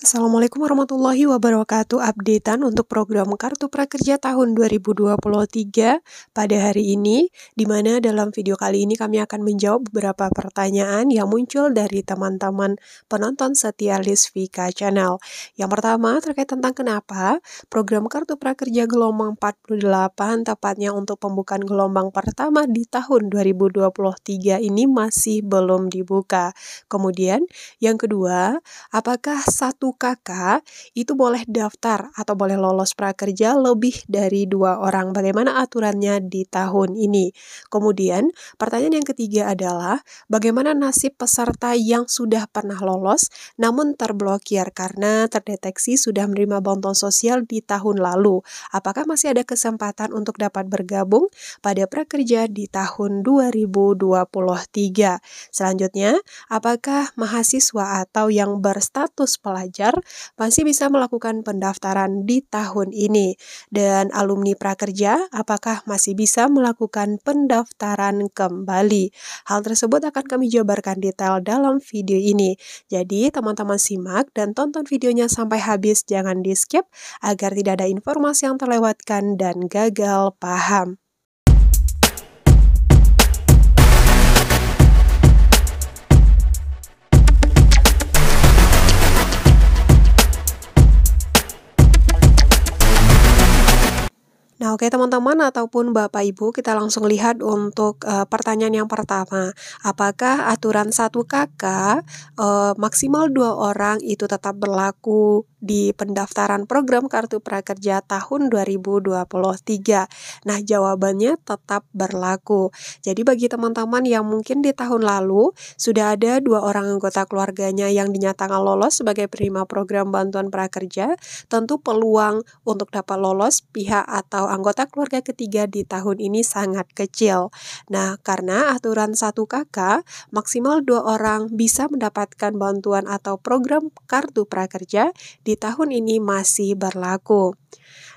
Assalamualaikum warahmatullahi wabarakatuh. Updatean untuk program Kartu Prakerja tahun 2023 pada hari ini, di mana dalam video kali ini kami akan menjawab beberapa pertanyaan yang muncul dari teman-teman penonton setia List Vika Channel. Yang pertama terkait tentang kenapa program Kartu Prakerja gelombang 48 tepatnya untuk pembukaan gelombang pertama di tahun 2023 ini masih belum dibuka. Kemudian yang kedua, apakah satu kakak itu boleh daftar atau boleh lolos prakerja lebih dari dua orang. Bagaimana aturannya di tahun ini? Kemudian, pertanyaan yang ketiga adalah bagaimana nasib peserta yang sudah pernah lolos namun terblokir karena terdeteksi sudah menerima bantuan sosial di tahun lalu? Apakah masih ada kesempatan untuk dapat bergabung pada prakerja di tahun 2023? Selanjutnya, apakah mahasiswa atau yang berstatus pelajar pelajar masih bisa melakukan pendaftaran di tahun ini. Dan alumni prakerja apakah masih bisa melakukan pendaftaran kembali? Hal tersebut akan kami jabarkan detail dalam video ini. Jadi teman-teman simak dan tonton videonya sampai habis, jangan di skip agar tidak ada informasi yang terlewatkan dan gagal paham. Nah, oke teman-teman ataupun Bapak Ibu, kita langsung lihat untuk uh, pertanyaan yang pertama. Apakah aturan satu kakak uh, eh, maksimal dua orang itu tetap berlaku di pendaftaran program Kartu Prakerja tahun 2023? Nah, jawabannya tetap berlaku. Jadi bagi teman-teman yang mungkin di tahun lalu sudah ada dua orang anggota keluarganya yang dinyatakan lolos sebagai penerima program bantuan prakerja, tentu peluang untuk dapat lolos pihak atau anggota anggota keluarga ketiga di tahun ini sangat kecil. Nah, karena aturan satu kakak, maksimal dua orang bisa mendapatkan bantuan atau program kartu prakerja di tahun ini masih berlaku.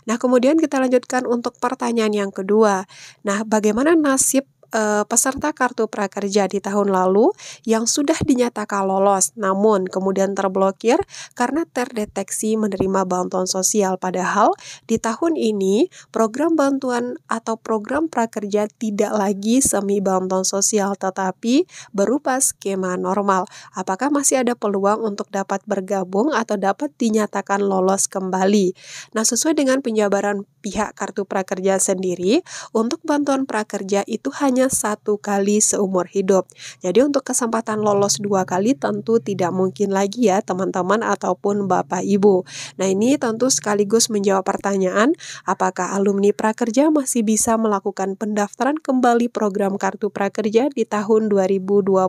Nah, kemudian kita lanjutkan untuk pertanyaan yang kedua. Nah, bagaimana nasib Eh, peserta kartu prakerja di tahun lalu yang sudah dinyatakan lolos namun kemudian terblokir karena terdeteksi menerima bantuan sosial padahal di tahun ini program bantuan atau program prakerja tidak lagi semi bantuan sosial tetapi berupa skema normal. Apakah masih ada peluang untuk dapat bergabung atau dapat dinyatakan lolos kembali? Nah, sesuai dengan penjabaran pihak Kartu Prakerja sendiri untuk bantuan prakerja itu hanya satu kali seumur hidup. Jadi untuk kesempatan lolos dua kali tentu tidak mungkin lagi ya teman-teman ataupun Bapak Ibu. Nah ini tentu sekaligus menjawab pertanyaan apakah alumni prakerja masih bisa melakukan pendaftaran kembali program Kartu Prakerja di tahun 2023.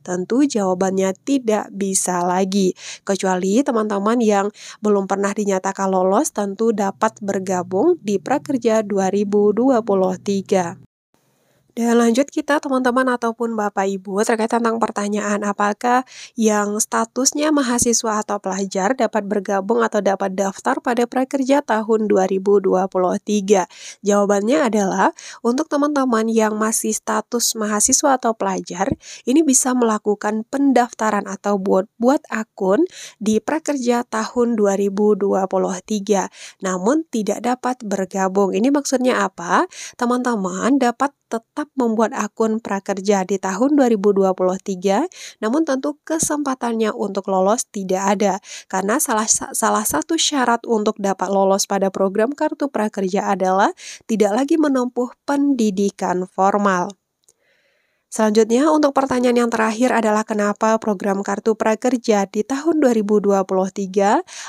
Tentu jawabannya tidak bisa lagi. Kecuali teman-teman yang belum pernah dinyatakan lolos tentu dapat ber bergabung di Prakerja 2023. Dan lanjut kita teman-teman ataupun Bapak Ibu terkait tentang pertanyaan apakah yang statusnya mahasiswa atau pelajar dapat bergabung atau dapat daftar pada prakerja tahun 2023. Jawabannya adalah untuk teman-teman yang masih status mahasiswa atau pelajar ini bisa melakukan pendaftaran atau buat buat akun di prakerja tahun 2023. Namun tidak dapat bergabung. Ini maksudnya apa? Teman-teman dapat tetap tetap membuat akun prakerja di tahun 2023, namun tentu kesempatannya untuk lolos tidak ada karena salah salah satu syarat untuk dapat lolos pada program kartu prakerja adalah tidak lagi menempuh pendidikan formal. Selanjutnya, untuk pertanyaan yang terakhir adalah kenapa program Kartu Prakerja di tahun 2023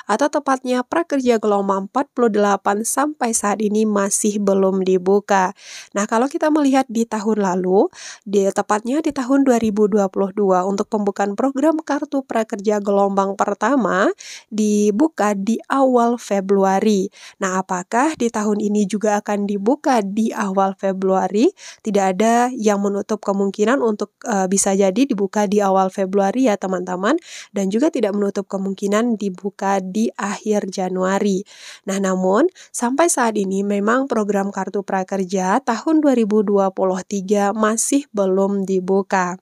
atau tepatnya Prakerja Gelombang 48 sampai saat ini masih belum dibuka. Nah, kalau kita melihat di tahun lalu, di, tepatnya di tahun 2022 untuk pembukaan program Kartu Prakerja Gelombang pertama dibuka di awal Februari. Nah, apakah di tahun ini juga akan dibuka di awal Februari? Tidak ada yang menutup kemungkinan kemungkinan untuk uh, bisa jadi dibuka di awal Februari ya teman-teman dan juga tidak menutup kemungkinan dibuka di akhir Januari. Nah, namun sampai saat ini memang program kartu prakerja tahun 2023 masih belum dibuka.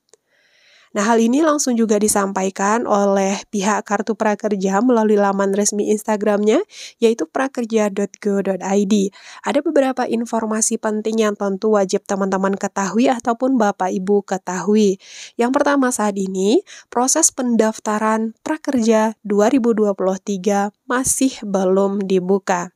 Nah, hal ini langsung juga disampaikan oleh pihak Kartu Prakerja melalui laman resmi Instagramnya, yaitu prakerja.go.id. Ada beberapa informasi penting yang tentu wajib teman-teman ketahui ataupun Bapak Ibu ketahui. Yang pertama saat ini, proses pendaftaran prakerja 2023 masih belum dibuka.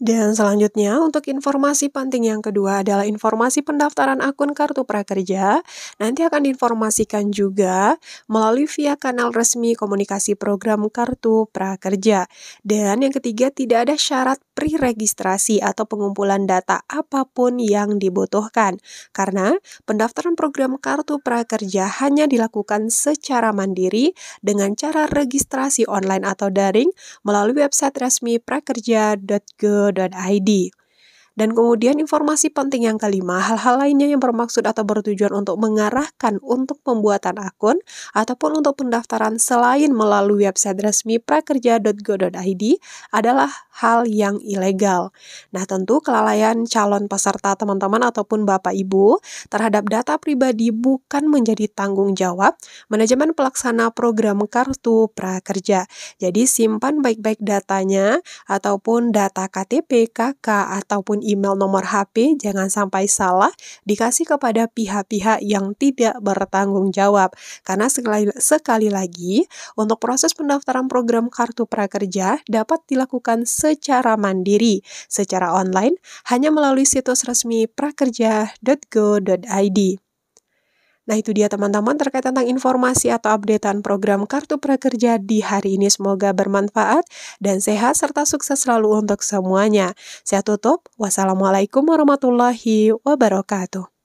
Dan selanjutnya, untuk informasi penting yang kedua adalah informasi pendaftaran akun Kartu Prakerja. Nanti akan diinformasikan juga melalui via kanal resmi komunikasi program Kartu Prakerja. Dan yang ketiga, tidak ada syarat pre-registrasi atau pengumpulan data apapun yang dibutuhkan. Karena pendaftaran program Kartu Prakerja hanya dilakukan secara mandiri dengan cara registrasi online atau daring melalui website resmi prakerja.go.id. Dan kemudian informasi penting yang kelima, hal-hal lainnya yang bermaksud atau bertujuan untuk mengarahkan untuk pembuatan akun ataupun untuk pendaftaran selain melalui website resmi prakerja.go.id adalah hal yang ilegal. Nah, tentu kelalaian calon peserta teman-teman ataupun Bapak Ibu terhadap data pribadi bukan menjadi tanggung jawab manajemen pelaksana program kartu prakerja. Jadi simpan baik-baik datanya ataupun data KTP, KK ataupun email nomor HP jangan sampai salah dikasih kepada pihak-pihak yang tidak bertanggung jawab. Karena sekali, sekali lagi, untuk proses pendaftaran program kartu prakerja dapat dilakukan secara mandiri, secara online, hanya melalui situs resmi prakerja.go.id. Nah itu dia teman-teman terkait tentang informasi atau updatean program Kartu Prakerja di hari ini semoga bermanfaat dan sehat serta sukses selalu untuk semuanya. Saya tutup, wassalamualaikum warahmatullahi wabarakatuh.